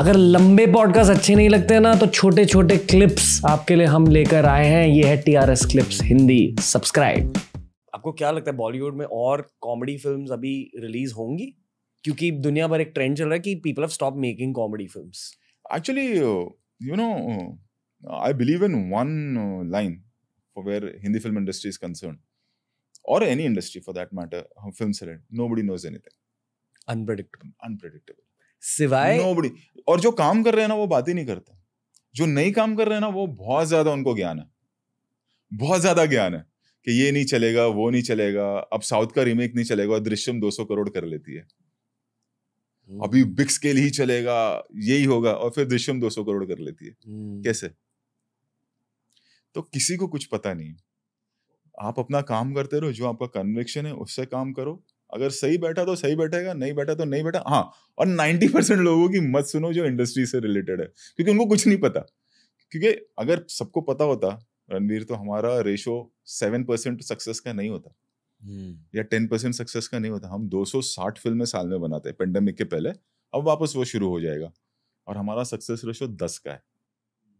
अगर लंबे पॉडकास्ट अच्छे नहीं लगते ना तो छोटे छोटे क्लिप्स आपके लिए हम लेकर आए हैं ये है T R S clips Hindi subscribe आपको क्या लगता है बॉलीवुड में और कॉमेडी फिल्म अभी रिलीज होंगी क्योंकि दुनिया भर एक ट्रेंड चल रहा है कि people have stop making comedy film actually you know I believe in one line for where Hindi film industry is concern और any industry for that matter film से body knows anything unpredictable unpredictable सिवाय nobody और जो काम कर रहे हैं ना वो बात ही नहीं करते जो नहीं काम कर रहे हैं ना वो बहुत ज्यादा उनको ज्ञान है बहुत ज्यादा ज्ञान है कि ये नहीं चलेगा वो नहीं चलेगा अब साउथ का रीमेक नहीं चलेगा और दृश्यम 200 करोड़ कर लेती है हम्म। अभी बिग स्केल ही चलेगा यही होगा और फिर दृश्यम 200 करोड़ कर लेती है हम्म। कैसे तो किसी को कुछ पता नहीं आप अपना काम करते रहो जो आपका कन्विक्शन है उससे काम करो अगर सही बैठा तो सही बैठेगा नहीं बैठा तो नहीं बैठा हाँ और नाइन्टी परसेंट लोगों की मत सुनो जो इंडस्ट्री से रिलेटेड है क्योंकि उनको कुछ नहीं पता क्योंकि अगर सबको पता होता रणवीर तो हमारा रेशो सेवन परसेंट सक्सेस का नहीं होता hmm. या टेन परसेंट सक्सेस का नहीं होता हम दो सौ साठ फिल्में साल में बनाते हैं पेंडेमिक के पहले अब वापस वो शुरू हो जाएगा और हमारा सक्सेस रेशो दस का है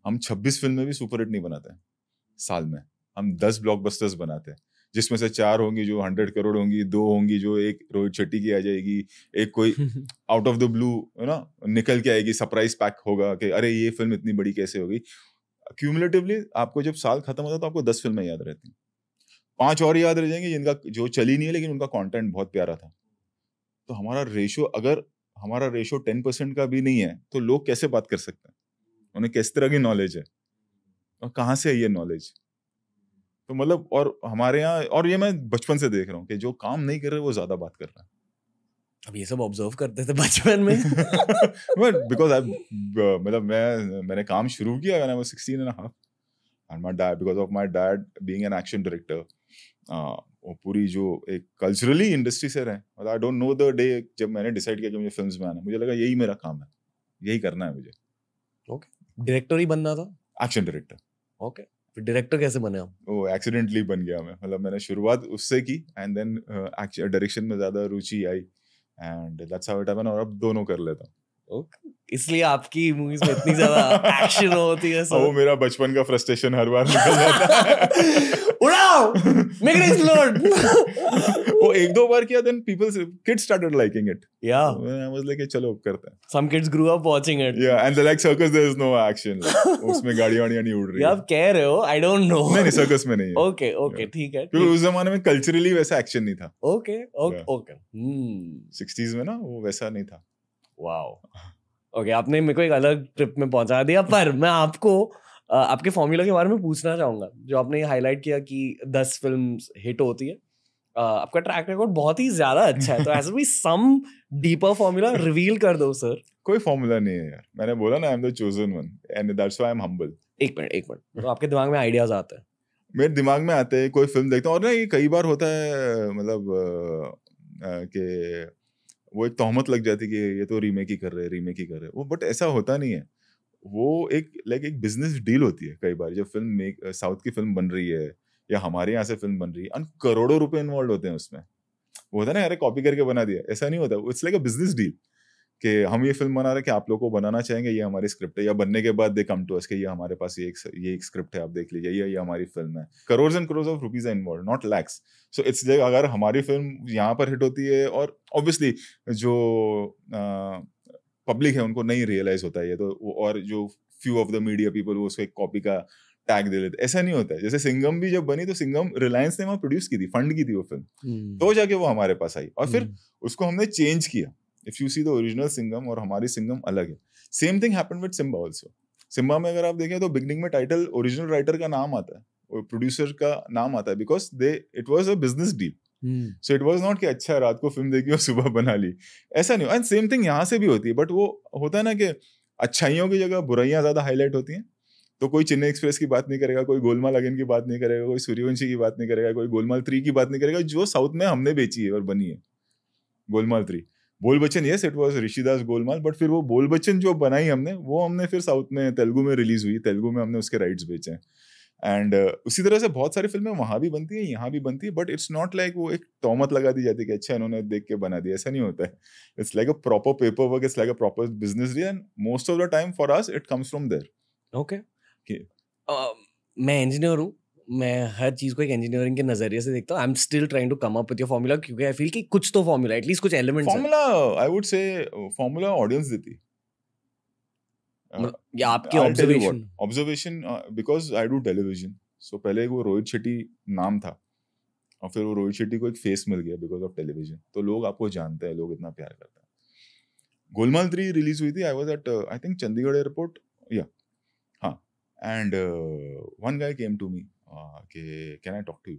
हम छब्बीस फिल्में भी सुपरहिट नहीं बनाते साल में हम दस ब्लॉकबस्टर्स बनाते हैं जिसमें से चार होंगी जो हंड्रेड करोड़ होंगी दो होंगी जो एक रोहित शेट्टी की आ जाएगी एक कोई आउट ऑफ द ब्लू है ना निकल के आएगी सरप्राइज पैक होगा कि अरे ये फिल्म इतनी बड़ी कैसे होगी क्यूमुलेटिवली आपको जब साल खत्म होता है तो आपको दस फिल्में याद रहती हैं पांच और याद रह जाएंगे जिनका जो चली नहीं है लेकिन उनका कॉन्टेंट बहुत प्यारा था तो हमारा रेशो अगर हमारा रेशो टेन परसेंट का भी नहीं है तो लोग कैसे बात कर सकते हैं उन्हें किस तरह की नॉलेज है और कहाँ से है ये नॉलेज तो मतलब और हमारे यहाँ और ये मैं बचपन से देख रहा हूँ कि जो काम नहीं कर रहे वो ज्यादा बात कर रहा है अब ये सब ऑब्जर्व करते थे बचपन में बट बिकॉज आई मतलब मैं मैंने काम शुरू किया मैंने वो sixteen and half and my dad because of my dad being an action director वो पूरी जो एक कल्चरली इंडस्ट्री से रहे मतलब I don't know the day जब मैंने डिसाइड किया कि मुझे फिल्म में आना मुझे लगा यही मेरा काम है यही करना है मुझे ओके डायरेक्टर ही बनना था एक्शन डायरेक्टर ओके फिर डायरेक्टर कैसे बने आप वो एक्सीडेंटली बन गया मैं मतलब मैंने शुरुआत उससे की एंड देन डायरेक्शन में ज़्यादा रुचि आई and that's how it happened और अब दोनों कर लेता हूँ इसलिए आपकी मूवीज में इतनी ज्यादा एक्शन होती है हाँ, वो मेरा बचपन का फ्रस्ट्रेशन हर बार निकल जाता है उड़ाओ मेक इट एक्सप्लोड वो एक दो बार किया then people kids started liking it या आई वाज लाइक चलो करते हैं some kids grew up watching it या and the like circus there is no action उसमें गाड़ियां नहीं उड़ रही आप कह रहे हो आई डोंट नो नहीं सर्कस में नहीं ओके ओके ठीक है क्योंकि उस जमाने में कल्चरली वैसा एक्शन नहीं था ओके ओके ओके 60s में ना वो वैसा नहीं था वाओ ओके आपने मेरे को एक अलग ट्रिप में पहुंचा दिया पर मैं आपको आपके फॉर्मूला के बारे में पूछना चाहूंगा जो आपने हाईलाइट किया कि दस फिल्म हिट होती है आपका ट्रैक रिकॉर्ड बहुत ही ज्यादा अच्छा है तो एज भी सम डीपर फॉर्मूला रिवील कर दो सर कोई फॉर्मूला नहीं है यार मैंने बोला ना I am the chosen one and that's why I am humble एक मिनट एक मिनट तो आपके दिमाग में आइडियाज आते हैं मेरे दिमाग में आते हैं कोई फिल्म देखता हूँ और ना ये कई बार होता है मतलब कि वो एक तोहमत लग जाती कि ये तो रीमेक ही कर रहे हैं रीमेक ही कर रहे हैं वो बट ऐसा होता नहीं है वो एक लाइक एक बिजनेस डील होती है कई बार जब फिल्म मेक साउथ की फिल्म बन रही है या हमारे यहाँ से फिल्म बन रही है अन करोड़ों रुपए इन्वॉल्व होते हैं उसमें वो होता है ना यार कॉपी करके बना दिया ऐसा नहीं होता it's like a business deal कि हम ये फिल्म बना रहे कि आप लोग को बनाना चाहेंगे ये हमारी स्क्रिप्ट है या बनने के बाद दे कम टू अस कि ये हमारे पास ये एक ये एक स्क्रिप्ट है आप देख लीजिए ये ये हमारी फिल्म है crore and crore of rupees involve not lakhs so it's like अगर हमारी फिल्म यहाँ पर हिट होती है और ऑब्वियसली जो पब्लिक है उनको नहीं रियलाइज होता है ये तो और जो few of the media people वो उसको एक कॉपी का टैग दे देते ऐसा नहीं होता है जैसे सिंगम भी जब बनी तो सिंगम रिलायंस ने वहाँ प्रोड्यूस की थी फंड की थी वो फिल्म हम्म। तो जाके वो हमारे पास आई और फिर हम्म। उसको हमने चेंज किया if you see the original Singham और हमारी सिंगम अलग है same thing happen with Simmba also Simmba में अगर आप देखें तो बिगनिंग में टाइटल ओरिजिनल राइटर का नाम आता है और प्रोड्यूसर का नाम आता है because they it was a business deal so it was not कि अच्छा रात को फिल्म देखी और सुबह बना ली ऐसा नहीं एंड सेम थिंग यहाँ से भी होती है बट वो होता है ना कि अच्छाइयों की जगह बुराइयाँ ज़्यादा हाईलाइट होती हैं तो कोई चेन्नई एक्सप्रेस की बात नहीं करेगा कोई गोलमाल अगेन की बात नहीं करेगा कोई सूर्यवंशी की बात नहीं करेगा कोई गोलमाल थ्री की बात नहीं करेगा जो साउथ में हमने बेची है और बनी है Golmaal three Bol Bachchan yes it was Rishidas Golmaal but फिर वो बोल बच्चन जो बनाई हमने वो हमने फिर साउथ में तेलुगु में रिलीज हुई तेलुगु में हमने उसके राइट्स बेचे एंड uh, उसी तरह से बहुत सारी फिल्में वहाँ भी बनती हैं यहाँ भी बनती है बट इट्स नॉट लाइक वो एक तोमत लगा दी जाती है कि अच्छा इन्होंने देख के बना दिया ऐसा नहीं होता है it's like a proper paper work it's like a proper business deal and most of the time for us it comes from there okay मैं इंजीनियर हूँ मैं हर चीज़ को एक इंजीनियरिंग के नजरिए से देखता हूँ I am still trying to come up with your formula क्योंकि आई फील कि कुछ तो फॉर्मूला एटलीस्ट कुछ element formula I would say formula audience देती uh, या आपके observation observation because I do television so पहले वो रोहित शेट्टी नाम था और फिर वो रोहित शेट्टी को एक फेस मिल गया बिकॉज ऑफ टेलीविजन तो लोग आपको जानते हैं लोग इतना प्यार करते हैं गोलमाल थ्री रिलीज हुई थी I was at I think Chandigarh airport या हाँ and one guy came to me कि can I talk to you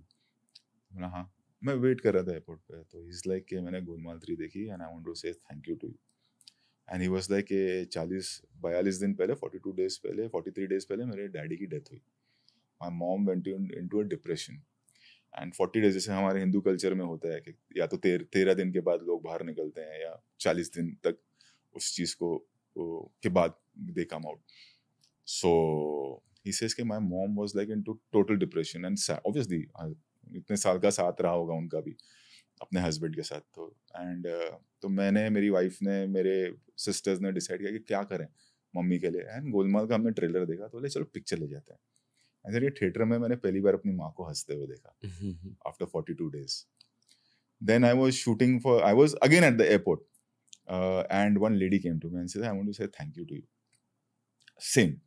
मैंने हाँ मैं वेट कर रहा था एयरपोर्ट पे तो इज़ लाइक like, कि मैंने गोलमाल थ्री देखी and I want to say thank you to you and he was like के चालीस बयालीस दिन पहले फोर्टी टू डेज पहले फोर्टी थ्री डेज पहले मेरे डैडी की डेथ हुई my mom went into a depression and forty days जैसे हमारे हिंदू कल्चर में होता है कि या तो तेर, तेरह दिन के बाद लोग बाहर निकलते हैं या चालीस दिन तक उस चीज़ को के बाद they come out so he says कि my mom was like into total depression and sad. obviously हाँ, इतने साल का साथ रहा होगा उनका भी अपने हस्बैंड के साथ तो एंड uh, तो मैंने मेरी वाइफ ने मेरे सिस्टर्स ने डिसाइड किया कि क्या करें मम्मी के लिए एंड गोलमाल का हमने ट्रेलर देखा तो बोले चलो पिक्चर ले जाते हैं एंड ये थिएटर में मैंने पहली बार अपनी माँ को हंसते हुए देखा after forty two days then I was shooting for I was again at the airport and one lady came to me thank you to you same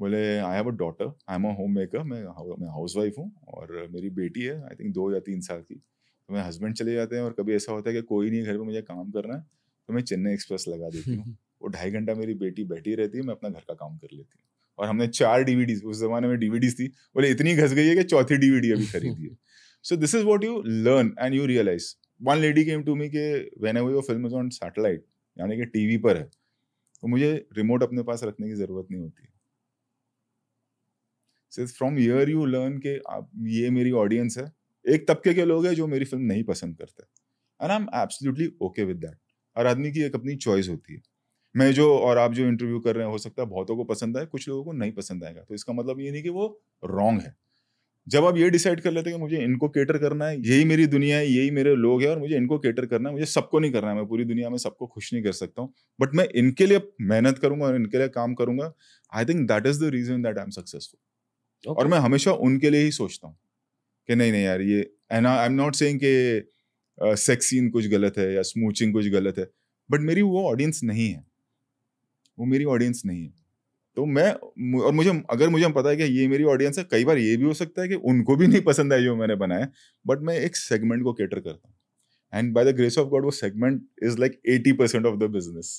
बोले I have a daughter I am a homemaker मैं मैं house wife हूँ और मेरी बेटी है I think दो या तीन साल की तो मेरे हस्बैंड चले जाते हैं और कभी ऐसा होता है कि कोई नहीं घर पर मुझे काम करना है तो मैं चेन्नई एक्सप्रेस लगा देती हूँ वो ढाई घंटा मेरी बेटी बैठी रहती है मैं अपना घर का काम कर लेती हूँ और हमने चार डीवीडीज उस जमाने में डीवीडीज थी बोले इतनी घस गई है कि चौथी डीवीडी अभी खरीदी है so this is what you learn and you realise one lady came to me के whenever your film is on satellite यानी कि टीवी पर है तो मुझे रिमोट अपने पास रखने की जरूरत नहीं होती फ्रॉम ईयर यू लर्न के आप ये मेरी ऑडियंस है एक तबके के लोग हैं जो मेरी फिल्म नहीं पसंद करते and I am absolutely okay with that हर आदमी की एक अपनी चॉइस होती है मैं जो और आप जो इंटरव्यू कर रहे हैं हो सकता है बहुतों को पसंद आए कुछ लोगों को नहीं पसंद आएगा तो इसका मतलब ये नहीं कि वो रॉन्ग है जब आप ये डिसाइड कर लेते हैं कि मुझे इनको केटर करना है यही मेरी दुनिया है यही मेरे लोग हैं और मुझे इनको केटर करना है मुझे सबको नहीं करना है मैं पूरी दुनिया में सबको खुश नहीं कर सकता हूँ बट मैं इनके लिए मेहनत करूंगा और इनके लिए काम करूंगा I think that is the reason that I am successful okay. और मैं हमेशा उनके लिए ही सोचता हूँ कि नहीं नहीं यार ये एना आई एम नॉट सेइंग कि सेक्स सीन कुछ गलत है या स्मूचिंग कुछ गलत है बट मेरी वो ऑडियंस नहीं है वो मेरी ऑडियंस नहीं है तो मैं और मुझे अगर मुझे पता है कि ये मेरी ऑडियंस है कई बार ये भी हो सकता है कि उनको भी नहीं पसंद आया जो मैंने बनाया बट मैं एक सेगमेंट को केटर करता हूँ and by the grace of God वो segment is like eighty percent of the business